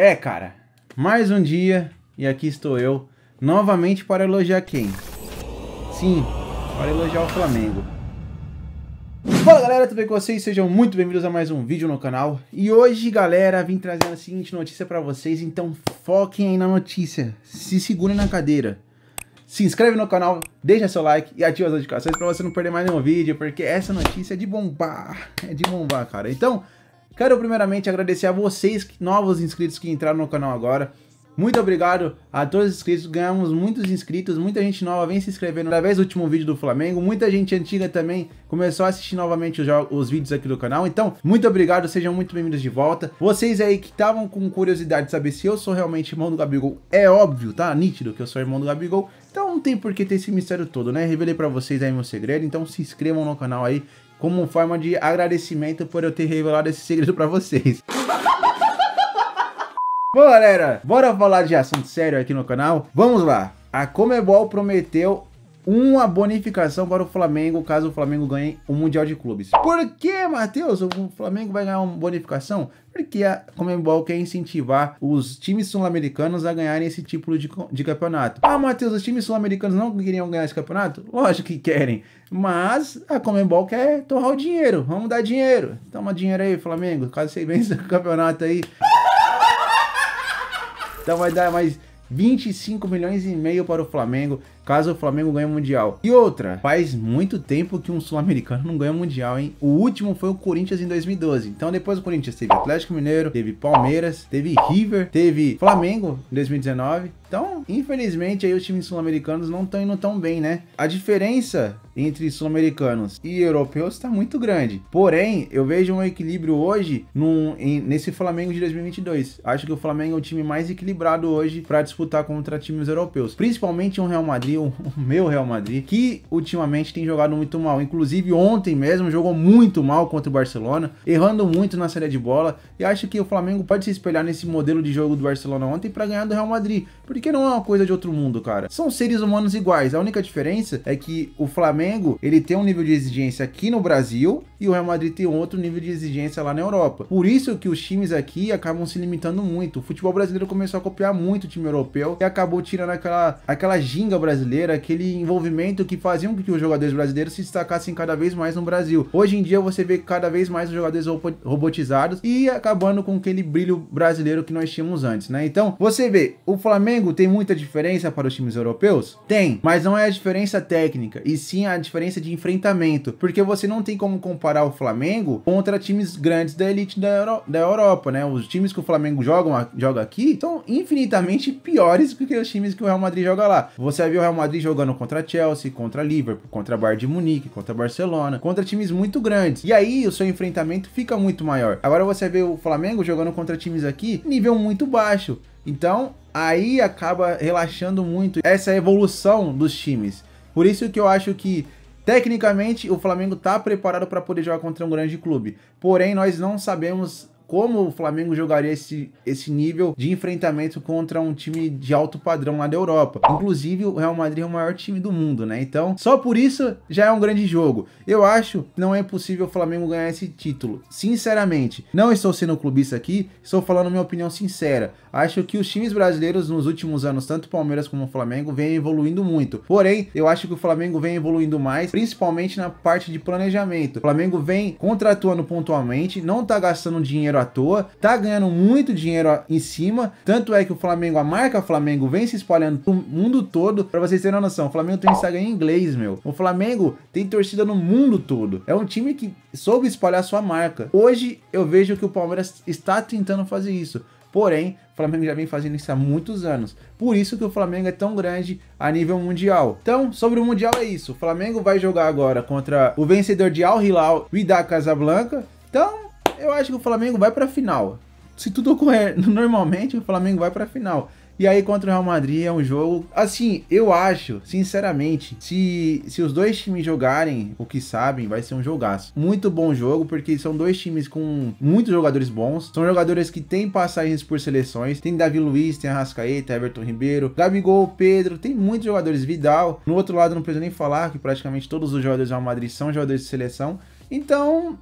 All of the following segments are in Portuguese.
É, cara, mais um dia e aqui estou eu novamente para elogiar quem? Sim, para elogiar o Flamengo. Fala galera, tudo bem com vocês? Sejam muito bem-vindos a mais um vídeo no canal. E hoje, galera, vim trazendo a seguinte notícia para vocês, então foquem aí na notícia, se segurem na cadeira. Se inscreve no canal, deixa seu like e ativa as notificações para você não perder mais nenhum vídeo, porque essa notícia é de bombar, é de bombar, cara. Então, Quero primeiramente agradecer a vocês, novos inscritos que entraram no canal agora. Muito obrigado a todos os inscritos, ganhamos muitos inscritos, muita gente nova vem se inscrevendo através do último vídeo do Flamengo, muita gente antiga também começou a assistir novamente os, os vídeos aqui do canal, então muito obrigado, sejam muito bem-vindos de volta. Vocês aí que estavam com curiosidade de saber se eu sou realmente irmão do Gabigol, é óbvio, tá? Nítido que eu sou irmão do Gabigol, então não tem por que ter esse mistério todo, né? Revelei pra vocês aí meu segredo, então se inscrevam no canal aí como forma de agradecimento por eu ter revelado esse segredo para vocês. Bom, galera, bora falar de assunto sério aqui no canal? Vamos lá! A Comebol prometeu uma bonificação para o Flamengo, caso o Flamengo ganhe o Mundial de Clubes. Por que, Matheus, o Flamengo vai ganhar uma bonificação? Porque a Comembol quer incentivar os times sul-americanos a ganharem esse título tipo de, de campeonato. Ah, Matheus, os times sul-americanos não queriam ganhar esse campeonato? Lógico que querem, mas a Comembol quer torrar o dinheiro. Vamos dar dinheiro. Toma dinheiro aí, Flamengo, caso você vença o campeonato aí. Então vai dar mais 25 milhões e meio para o Flamengo caso o Flamengo ganhe o Mundial. E outra, faz muito tempo que um sul-americano não ganha o Mundial, hein? O último foi o Corinthians em 2012. Então depois o Corinthians teve Atlético Mineiro, teve Palmeiras, teve River, teve Flamengo em 2019 então, infelizmente, aí os times sul-americanos não estão indo tão bem, né? A diferença entre sul-americanos e europeus está muito grande. Porém, eu vejo um equilíbrio hoje num, em, nesse Flamengo de 2022. Acho que o Flamengo é o time mais equilibrado hoje para disputar contra times europeus. Principalmente um Real Madrid, o, meu Real Madrid, que ultimamente tem jogado muito mal. Inclusive, ontem mesmo jogou muito mal contra o Barcelona, errando muito na série de bola. E acho que o Flamengo pode se espelhar nesse modelo de jogo do Barcelona ontem para ganhar do Real Madrid. Porque não é uma coisa de outro mundo, cara. São seres humanos iguais. A única diferença é que o Flamengo, ele tem um nível de exigência aqui no Brasil e o Real Madrid tem outro nível de exigência lá na Europa. Por isso que os times aqui acabam se limitando muito. O futebol brasileiro começou a copiar muito o time europeu e acabou tirando aquela, aquela ginga brasileira, aquele envolvimento que faziam com que os jogadores brasileiros se destacassem cada vez mais no Brasil. Hoje em dia você vê cada vez mais os jogadores robotizados e acabando com aquele brilho brasileiro que nós tínhamos antes, né? Então, você vê, o Flamengo tem muita diferença para os times europeus? Tem, mas não é a diferença técnica, e sim a diferença de enfrentamento, porque você não tem como comparar o Flamengo contra times grandes da elite da, Euro da Europa, né? Os times que o Flamengo joga, joga aqui são infinitamente piores do que os times que o Real Madrid joga lá. Você vê o Real Madrid jogando contra Chelsea, contra Liverpool, contra Bayern de Munique, contra Barcelona, contra times muito grandes. E aí o seu enfrentamento fica muito maior. Agora você vê o Flamengo jogando contra times aqui nível muito baixo. Então, aí acaba relaxando muito essa evolução dos times. Por isso que eu acho que tecnicamente o Flamengo está preparado para poder jogar contra um grande clube. Porém, nós não sabemos como o Flamengo jogaria esse, esse nível de enfrentamento contra um time de alto padrão lá da Europa. Inclusive, o Real Madrid é o maior time do mundo, né? Então, só por isso já é um grande jogo. Eu acho que não é possível o Flamengo ganhar esse título. Sinceramente, não estou sendo clubista aqui, estou falando minha opinião sincera. Acho que os times brasileiros nos últimos anos, tanto Palmeiras como o Flamengo, vêm evoluindo muito. Porém, eu acho que o Flamengo vem evoluindo mais, principalmente na parte de planejamento. O Flamengo vem contratuando pontualmente, não está gastando dinheiro dinheiro à toa, tá ganhando muito dinheiro em cima. Tanto é que o Flamengo, a marca Flamengo, vem se espalhando pro mundo todo. Para vocês terem uma noção, o Flamengo tem Instagram em inglês, meu. O Flamengo tem torcida no mundo todo. É um time que soube espalhar sua marca. Hoje eu vejo que o Palmeiras está tentando fazer isso. Porém, o Flamengo já vem fazendo isso há muitos anos. Por isso que o Flamengo é tão grande a nível mundial. Então, sobre o Mundial é isso. O Flamengo vai jogar agora contra o vencedor de Al Hilal, e da Casablanca. Então, eu acho que o Flamengo vai para a final. Se tudo ocorrer normalmente, o Flamengo vai para a final. E aí contra o Real Madrid é um jogo, assim, eu acho, sinceramente, se, se os dois times jogarem o que sabem, vai ser um jogaço. Muito bom jogo, porque são dois times com muitos jogadores bons, são jogadores que têm passagens por seleções, tem Davi Luiz, tem Arrascaeta, Everton Ribeiro, Gabigol, Pedro, tem muitos jogadores, Vidal. No outro lado não preciso nem falar que praticamente todos os jogadores do Real Madrid são jogadores de seleção. Então,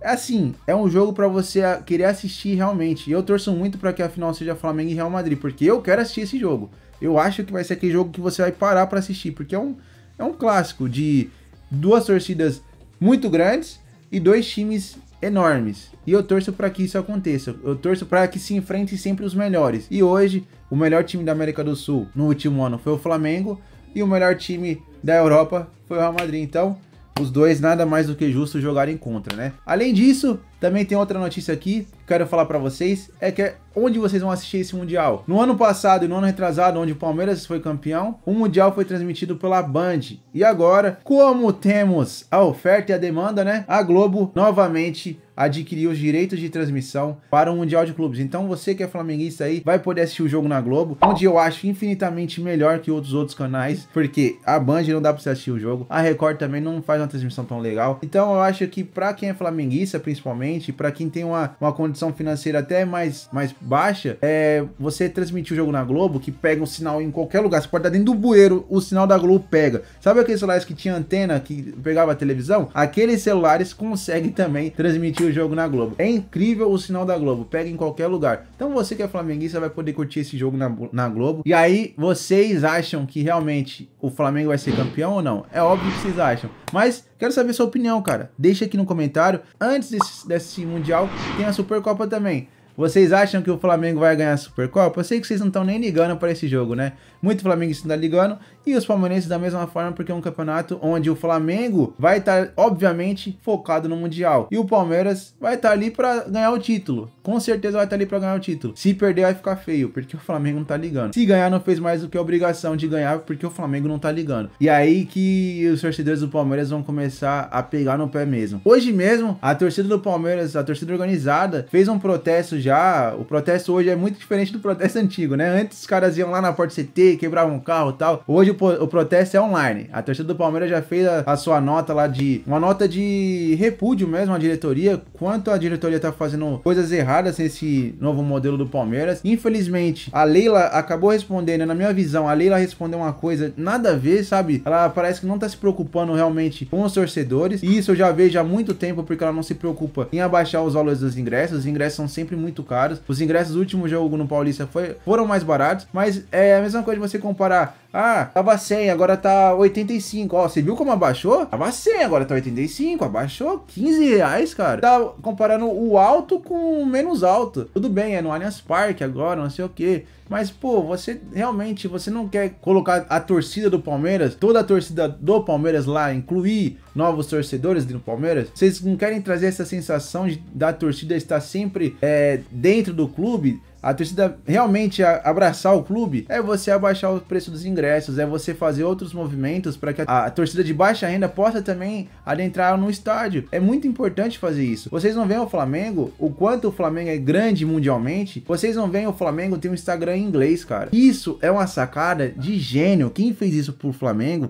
é assim, é um jogo para você querer assistir realmente. E eu torço muito para que a final seja Flamengo e Real Madrid, porque eu quero assistir esse jogo. Eu acho que vai ser aquele jogo que você vai parar para assistir, porque é um, é um clássico de duas torcidas muito grandes e dois times enormes. E eu torço para que isso aconteça. Eu torço para que se enfrentem sempre os melhores. E hoje, o melhor time da América do Sul no último ano foi o Flamengo e o melhor time da Europa foi o Real Madrid. Então, os dois nada mais do que justo jogarem contra, né? Além disso, também tem outra notícia aqui que quero falar para vocês, é que é onde vocês vão assistir esse mundial. No ano passado e no ano retrasado, onde o Palmeiras foi campeão, o mundial foi transmitido pela Band. E agora, como temos a oferta e a demanda, né? A Globo novamente adquirir os direitos de transmissão para o Mundial de Clubes. Então você que é flamenguista aí vai poder assistir o jogo na Globo, onde eu acho infinitamente melhor que outros outros canais, porque a Band não dá para você assistir o jogo, a Record também não faz uma transmissão tão legal. Então eu acho que para quem é flamenguista, principalmente, para quem tem uma, uma condição financeira até mais, mais baixa, é você transmitir o jogo na Globo, que pega um sinal em qualquer lugar, você pode estar dentro do bueiro, o sinal da Globo pega. Sabe aqueles celulares que tinha antena, que pegava a televisão? Aqueles celulares conseguem também transmitir o o jogo na Globo. É incrível o sinal da Globo, pega em qualquer lugar. Então você que é flamenguista vai poder curtir esse jogo na, na Globo. E aí, vocês acham que realmente o Flamengo vai ser campeão ou não? É óbvio que vocês acham. Mas quero saber sua opinião, cara. Deixa aqui no comentário. Antes desse, desse Mundial, tem a Supercopa também. Vocês acham que o Flamengo vai ganhar a Supercopa? Eu sei que vocês não estão nem ligando para esse jogo, né? Muito Flamengo está ligando e os palmeirenses da mesma forma, porque é um campeonato onde o Flamengo vai estar, tá, obviamente, focado no Mundial. E o Palmeiras vai estar tá ali para ganhar o título. Com certeza vai estar tá ali para ganhar o título. Se perder, vai ficar feio, porque o Flamengo não tá ligando. Se ganhar, não fez mais do que a obrigação de ganhar, porque o Flamengo não tá ligando. E aí que os torcedores do Palmeiras vão começar a pegar no pé mesmo. Hoje mesmo, a torcida do Palmeiras, a torcida organizada, fez um protesto já. O protesto hoje é muito diferente do protesto antigo, né? Antes os caras iam lá na Porta CT, quebravam um carro e tal. Hoje o o protesto é online. A torcida do Palmeiras já fez a, a sua nota lá de. Uma nota de repúdio mesmo à diretoria. Quanto a diretoria tá fazendo coisas erradas nesse novo modelo do Palmeiras. Infelizmente, a Leila acabou respondendo, na minha visão, a Leila respondeu uma coisa nada a ver, sabe? Ela parece que não tá se preocupando realmente com os torcedores. E isso eu já vejo há muito tempo, porque ela não se preocupa em abaixar os valores dos ingressos. Os ingressos são sempre muito caros. Os ingressos do último jogo no Paulista foi, foram mais baratos. Mas é a mesma coisa de você comparar ah, tava 100, agora tá 85. Ó, você viu como abaixou? Tava 100, agora tá 85. Abaixou 15 reais, cara. Tá comparando o alto com o menos alto. Tudo bem, é no Allianz Parque agora, não sei o que. Mas, pô, você realmente, você não quer colocar a torcida do Palmeiras, toda a torcida do Palmeiras lá, incluir novos torcedores do Palmeiras? Vocês não querem trazer essa sensação de, da torcida estar sempre é, dentro do clube? a torcida realmente abraçar o clube, é você abaixar o preço dos ingressos, é você fazer outros movimentos para que a, torcida de baixa renda possa também adentrar no estádio. É muito importante fazer isso. Vocês não veem o Flamengo, o quanto o Flamengo é grande mundialmente, vocês não veem o Flamengo tem um Instagram em inglês, cara. Isso é uma sacada de gênio. Quem fez isso pro Flamengo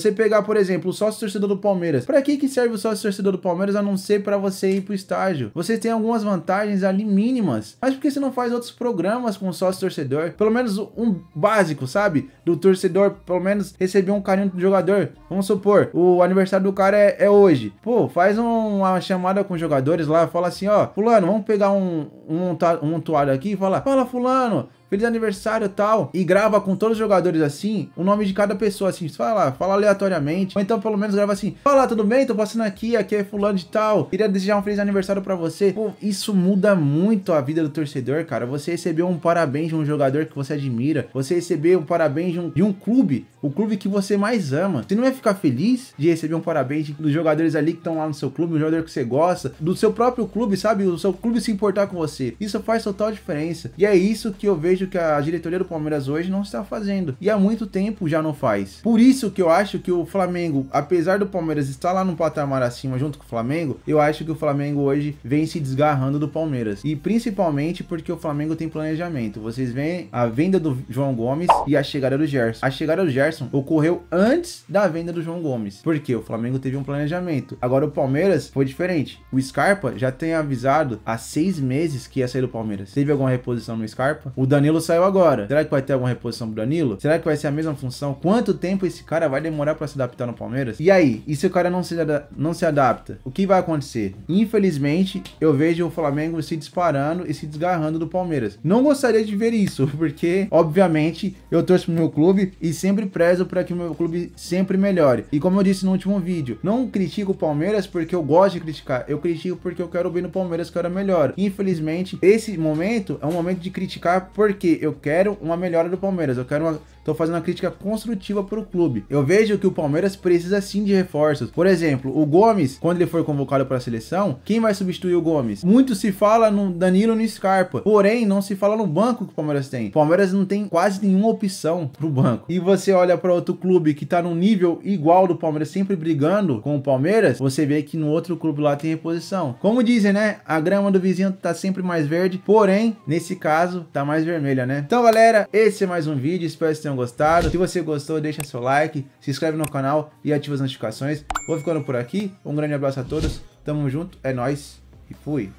você pegar, por exemplo, o sócio torcedor do Palmeiras. Para que que serve o sócio torcedor do Palmeiras a não ser para você ir pro estágio? Você tem algumas vantagens ali mínimas. Mas por que você não faz outros programas com o sócio torcedor? Pelo menos um básico, sabe? Do torcedor, pelo menos receber um carinho do jogador. Vamos supor, o aniversário do cara é, é hoje. Pô, faz uma chamada com os jogadores lá, fala assim, ó, fulano, vamos pegar um um, um toalho aqui e fala, fala fulano, feliz aniversário tal, e grava com todos os jogadores assim, o nome de cada pessoa assim, fala, fala aleatoriamente, ou então pelo menos grava assim, fala, tudo bem? Tô passando aqui, aqui é fulano de tal, queria desejar um feliz aniversário para você. Pô, isso muda muito a vida do torcedor, cara. Você recebeu um parabéns de um jogador que você admira, você recebeu um parabéns de um, de um clube, o clube que você mais ama. Você não vai ficar feliz de receber um parabéns dos jogadores ali que estão lá no seu clube, um jogador que você gosta, do seu próprio clube, sabe? O seu clube se importar com você. Isso faz total diferença. E é isso que eu vejo vejo que a diretoria do Palmeiras hoje não está fazendo. E há muito tempo já não faz. Por isso que eu acho que o Flamengo, apesar do Palmeiras estar lá no patamar acima junto com o Flamengo, eu acho que o Flamengo hoje vem se desgarrando do Palmeiras. E principalmente porque o Flamengo tem planejamento. Vocês veem a venda do João Gomes e a chegada do Gerson. A chegada do Gerson ocorreu antes da venda do João Gomes. Porque o Flamengo teve um planejamento. Agora o Palmeiras foi diferente. O Scarpa já tem avisado há seis meses que ia sair do Palmeiras. Teve alguma reposição no Scarpa? O Danilo Danilo saiu agora. Será que vai ter alguma reposição pro Danilo? Será que vai ser a mesma função? Quanto tempo esse cara vai demorar para se adaptar no Palmeiras? E aí, e se o cara não se, não se adapta? O que vai acontecer? Infelizmente, eu vejo o Flamengo se disparando e se desgarrando do Palmeiras. Não gostaria de ver isso, porque, obviamente, eu torço pro meu clube e sempre prezo para que o meu clube sempre melhore. E como eu disse no último vídeo, não critico o Palmeiras porque eu gosto de criticar, eu critico porque eu quero bem no Palmeiras, que era melhor. Infelizmente, esse momento é um momento de criticar porque porque eu quero uma melhora do Palmeiras, eu quero uma Estou fazendo uma crítica construtiva pro clube. Eu vejo que o Palmeiras precisa sim de reforços. Por exemplo, o Gomes, quando ele for convocado para a seleção, quem vai substituir o Gomes? Muito se fala no Danilo no Scarpa, porém não se fala no banco que o Palmeiras tem. O Palmeiras não tem quase nenhuma opção pro banco. E você olha para outro clube que está num nível igual do Palmeiras, sempre brigando com o Palmeiras, você vê que no outro clube lá tem reposição. Como dizem, né? A grama do vizinho tá sempre mais verde, porém, nesse caso, tá mais vermelha, né? Então, galera, esse é mais um vídeo. Espero que tenham gostado. Se você gostou, deixa seu like, se inscreve no canal e ativa as notificações. Vou ficando por aqui. Um grande abraço a todos. Tamo junto, é nós e fui.